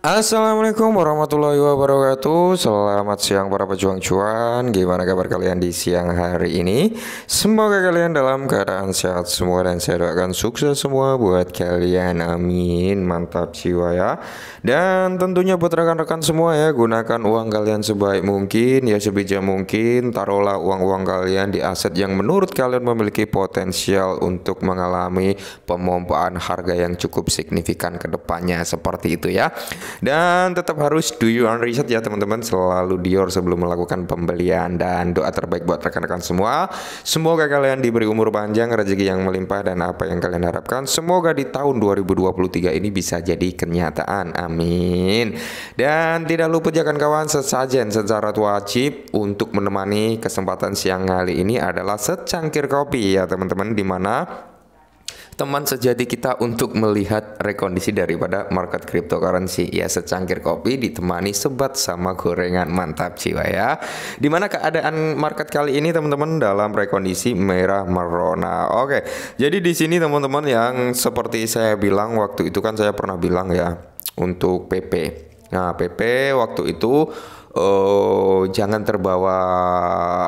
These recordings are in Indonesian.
Assalamualaikum warahmatullahi wabarakatuh Selamat siang para pejuang cuan Gimana kabar kalian di siang hari ini Semoga kalian dalam keadaan sehat semua Dan saya doakan sukses semua buat kalian Amin Mantap jiwa ya Dan tentunya buat rekan-rekan semua ya Gunakan uang kalian sebaik mungkin Ya sebijak mungkin Taruhlah uang-uang kalian di aset yang menurut kalian memiliki potensial Untuk mengalami pemompaan harga yang cukup signifikan ke depannya Seperti itu ya dan tetap harus do your own research ya teman-teman selalu dior sebelum melakukan pembelian dan doa terbaik buat rekan-rekan semua. Semoga kalian diberi umur panjang, rezeki yang melimpah dan apa yang kalian harapkan semoga di tahun 2023 ini bisa jadi kenyataan. Amin. Dan tidak lupa jangan kawan sesajen secara wajib untuk menemani kesempatan siang kali ini adalah secangkir kopi ya teman-teman dimana teman sejati kita untuk melihat rekondisi daripada market cryptocurrency. Ya, secangkir kopi ditemani sebat sama gorengan mantap jiwa ya. Dimana keadaan market kali ini teman-teman dalam rekondisi merah merona. Oke, jadi di sini teman-teman yang seperti saya bilang waktu itu kan saya pernah bilang ya untuk PP. Nah, PP waktu itu oh, jangan terbawa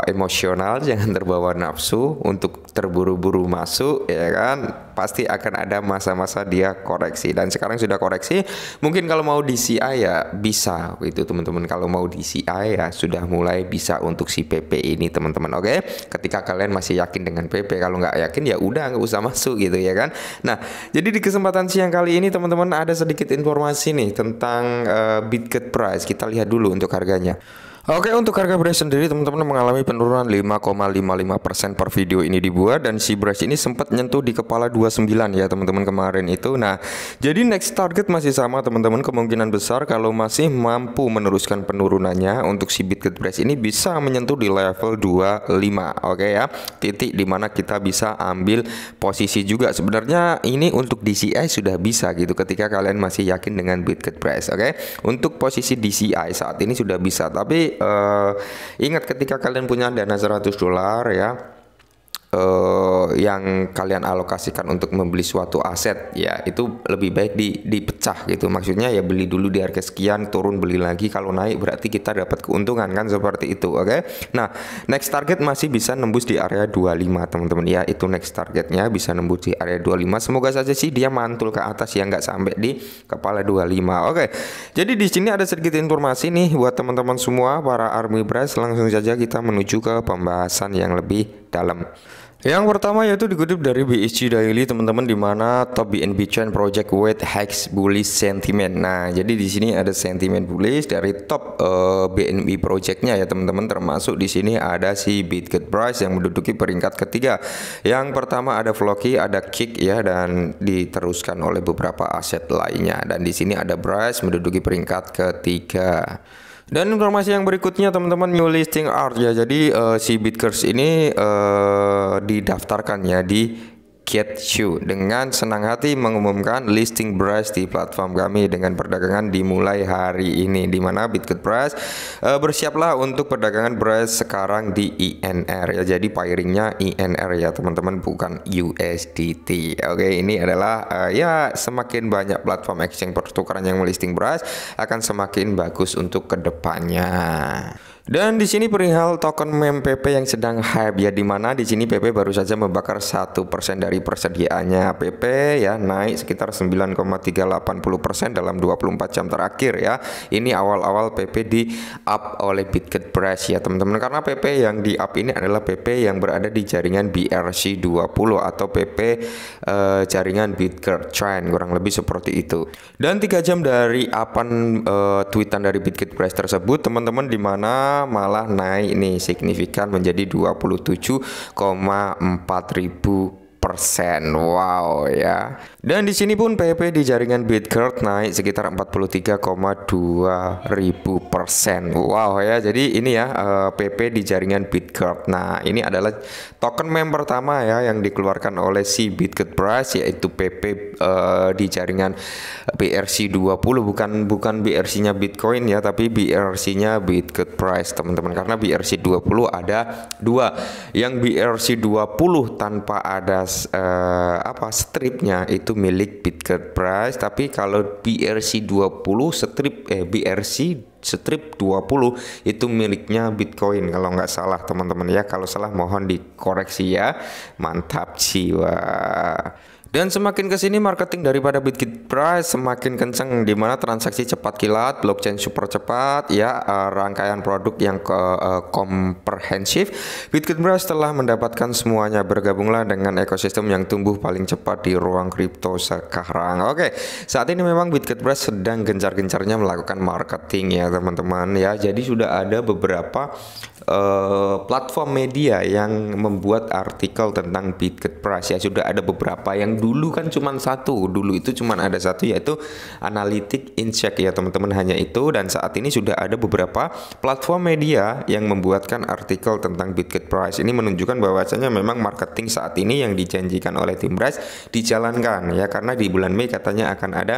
emosional, jangan terbawa nafsu untuk terburu-buru masuk, ya kan? pasti akan ada masa-masa dia koreksi dan sekarang sudah koreksi mungkin kalau mau DCI ya bisa itu teman-teman kalau mau DCI ya sudah mulai bisa untuk si PP ini teman-teman oke ketika kalian masih yakin dengan PP kalau nggak yakin ya udah nggak usah masuk gitu ya kan nah jadi di kesempatan siang kali ini teman-teman ada sedikit informasi nih tentang uh, Bitget price kita lihat dulu untuk harganya Oke untuk harga Brace sendiri teman-teman mengalami penurunan 5,55% per video ini dibuat dan si Brace ini sempat nyentuh di kepala 29 ya teman-teman kemarin itu nah jadi next target masih sama teman-teman kemungkinan besar kalau masih mampu meneruskan penurunannya untuk si Bitget Brace ini bisa menyentuh di level 25 oke ya titik dimana kita bisa ambil posisi juga sebenarnya ini untuk DCI sudah bisa gitu ketika kalian masih yakin dengan Bitget Brace oke untuk posisi DCI saat ini sudah bisa tapi uh, ingat ketika kalian punya dana 100 dolar ya uh, yang kalian alokasikan untuk membeli suatu aset ya itu lebih baik di dipecah gitu maksudnya ya beli dulu di harga sekian turun beli lagi kalau naik berarti kita dapat keuntungan kan seperti itu oke okay? nah next target masih bisa nembus di area 25 teman-teman ya itu next targetnya bisa nembus di area 25 semoga saja sih dia mantul ke atas ya nggak sampai di kepala 25 oke okay. jadi di sini ada sedikit informasi nih buat teman-teman semua para army brass langsung saja kita menuju ke pembahasan yang lebih dalam yang pertama yaitu dikutip dari BSC Daily teman-teman di mana top BNB Chain Project Weight Hacks Bullish Sentiment. Nah, jadi di sini ada sentiment bullish dari top uh, eh, BNB Projectnya ya teman-teman termasuk di sini ada si Bitget Price yang menduduki peringkat ketiga. Yang pertama ada Floki, ada Kick ya dan diteruskan oleh beberapa aset lainnya dan di sini ada Price menduduki peringkat ketiga. Dan informasi yang berikutnya teman-teman new listing art ya. Jadi uh, si Bitkers ini uh, didaftarkan ya di you dengan senang hati mengumumkan listing price di platform kami dengan perdagangan dimulai hari ini di mana Bitcoin Price e, eh, bersiaplah untuk perdagangan price sekarang di INR ya jadi pairingnya INR ya teman-teman bukan USDT oke ini adalah e, ya semakin banyak platform exchange pertukaran yang melisting price akan semakin bagus untuk kedepannya dan di sini perihal token mem yang sedang hype ya di mana di sini PP baru saja membakar satu persen dari persediaannya PP ya naik sekitar 9,380% dalam 24 jam terakhir ya. Ini awal-awal PP di up oleh Bitget Press ya teman-teman karena PP yang di up ini adalah PP yang berada di jaringan BRC20 atau PP eh, jaringan Bitget Chain kurang lebih seperti itu. Dan tiga jam dari apan eh, tweetan dari Bitget Press tersebut teman-teman di mana malah naik nih signifikan menjadi 27,4 ribu persen. Wow ya. Dan di sini pun PP di jaringan Bitcoin naik sekitar 43,2 ribu persen. Wow ya, jadi ini ya PP eh, di jaringan Bitcoin. Nah ini adalah token mem pertama ya yang dikeluarkan oleh si Bitcoin Price yaitu PP uh, eh, di jaringan BRC20 bukan bukan BRC-nya Bitcoin ya tapi BRC-nya Bitcoin Price teman-teman karena BRC20 ada dua yang BRC20 tanpa ada uh, apa stripnya itu itu milik Bitcoin Price tapi kalau BRC20 strip eh BRC strip 20 itu miliknya Bitcoin kalau nggak salah teman-teman ya kalau salah mohon dikoreksi ya mantap jiwa dan semakin ke sini marketing daripada Bitcoin Price semakin kenceng di mana transaksi cepat kilat, blockchain super cepat ya uh, rangkaian produk yang ke uh, komprehensif. Bitcoin Price telah mendapatkan semuanya bergabunglah dengan ekosistem yang tumbuh paling cepat di ruang kripto sekarang. Oke, saat ini memang Bitcoin Price sedang gencar-gencarnya melakukan marketing ya teman-teman ya. Jadi sudah ada beberapa uh, platform media yang membuat artikel tentang Bitcoin Price ya sudah ada beberapa yang dulu kan cuma satu dulu itu cuma ada satu yaitu analitik incheck ya teman-teman hanya itu dan saat ini sudah ada beberapa platform media yang membuatkan artikel tentang Bitcoin price ini menunjukkan bahwasanya memang marketing saat ini yang dijanjikan oleh tim Price dijalankan ya karena di bulan Mei katanya akan ada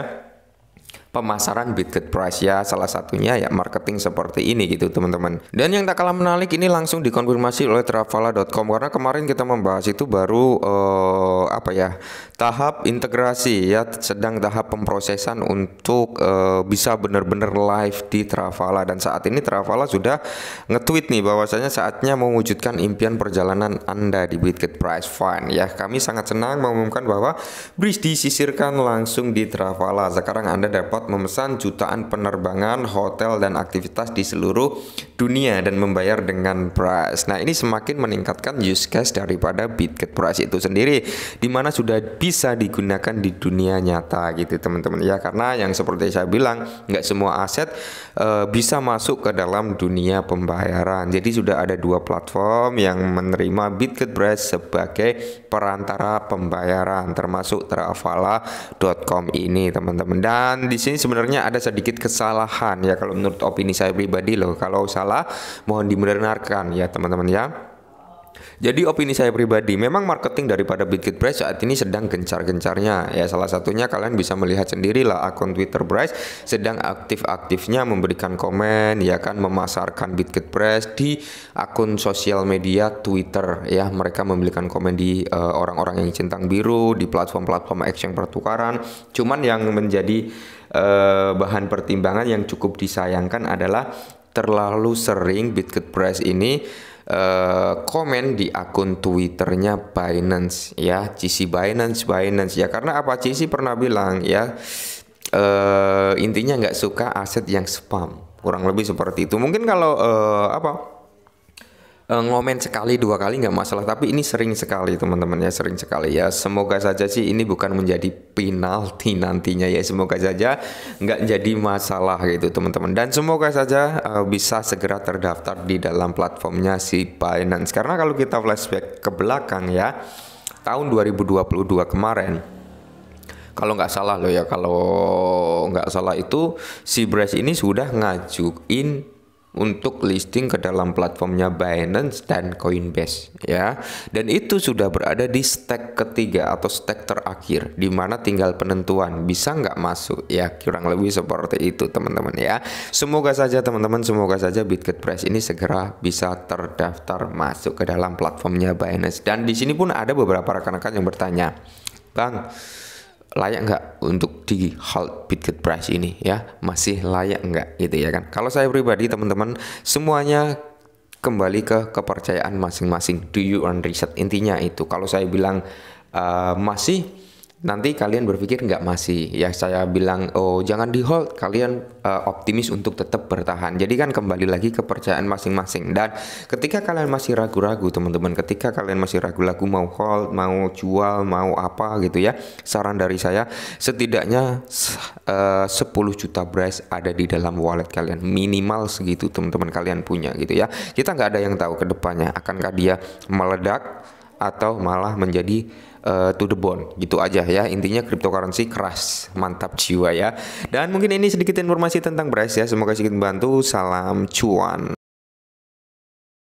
pemasaran Bitget Price ya salah satunya ya marketing seperti ini gitu teman-teman dan yang tak kalah menarik ini langsung dikonfirmasi oleh Travala.com karena kemarin kita membahas itu baru uh, apa ya tahap integrasi ya sedang tahap pemprosesan untuk uh, bisa benar-benar live di Travala dan saat ini Travala sudah nge-tweet nih bahwasanya saatnya mewujudkan impian perjalanan Anda di Bitget Price Fund ya kami sangat senang mengumumkan bahwa Bridge disisirkan langsung di Travala sekarang Anda dapat dapat memesan jutaan penerbangan, hotel, dan aktivitas di seluruh dunia dan membayar dengan price. Nah, ini semakin meningkatkan use case daripada Bitget Price itu sendiri, di mana sudah bisa digunakan di dunia nyata gitu teman-teman ya. Karena yang seperti saya bilang, nggak semua aset e, bisa masuk ke dalam dunia pembayaran. Jadi sudah ada dua platform yang menerima Bitget Price sebagai perantara pembayaran, termasuk Travala.com ini teman-teman. Dan di sini sini sebenarnya ada sedikit kesalahan ya kalau menurut opini saya pribadi loh. Kalau salah mohon dibenarkan ya teman-teman ya. Jadi opini saya pribadi, memang marketing daripada Bitkit Price saat ini sedang gencar-gencarnya. Ya salah satunya kalian bisa melihat sendiri lah akun Twitter Price sedang aktif-aktifnya memberikan komen ya kan memasarkan Bitkit Price di akun sosial media Twitter ya. Mereka memberikan komen di eh, orang-orang uh, yang centang biru di platform-platform exchange pertukaran. Cuman yang menjadi uh, bahan pertimbangan yang cukup disayangkan adalah terlalu sering Bitkit Price ini Eh, komen di akun Twitternya Binance ya, CC Binance Binance ya karena apa CC pernah bilang ya uh, intinya nggak suka aset yang spam kurang lebih seperti itu mungkin kalau uh, apa Eh, ngomen sekali dua kali nggak masalah tapi ini sering sekali teman-teman ya sering sekali ya semoga saja sih ini bukan menjadi penalti nantinya ya semoga saja nggak jadi masalah gitu teman-teman dan semoga saja e, bisa segera terdaftar di dalam platformnya si Binance karena kalau kita flashback ke belakang ya tahun 2022 kemarin kalau nggak salah loh ya kalau nggak salah itu si Bres ini sudah ngajukin untuk listing ke dalam platformnya Binance dan Coinbase ya. Dan itu sudah berada di stack ketiga atau stack terakhir di mana tinggal penentuan bisa nggak masuk ya kurang lebih seperti itu teman-teman ya. Semoga saja teman-teman semoga saja Bitget Press ini segera bisa terdaftar masuk ke dalam platformnya Binance dan di sini pun ada beberapa rekan-rekan yang bertanya, "Bang, layak nggak untuk di halt Bitget Price ini ya masih layak enggak gitu ya kan kalau saya pribadi teman-teman semuanya kembali ke kepercayaan masing-masing do you on reset intinya itu kalau saya bilang uh, masih nanti kalian berpikir nggak masih ya saya bilang oh jangan di hold kalian uh, optimis untuk tetap bertahan jadi kan kembali lagi kepercayaan masing-masing dan ketika kalian masih ragu-ragu teman-teman ketika kalian masih ragu-ragu mau hold mau jual mau apa gitu ya saran dari saya setidaknya eh, uh, 10 juta brace ada di dalam wallet kalian minimal segitu teman-teman kalian punya gitu ya kita nggak ada yang tahu kedepannya akankah dia meledak atau malah menjadi uh, to the bone gitu aja ya intinya cryptocurrency keras mantap jiwa ya dan mungkin ini sedikit informasi tentang Brace ya semoga sedikit membantu salam cuan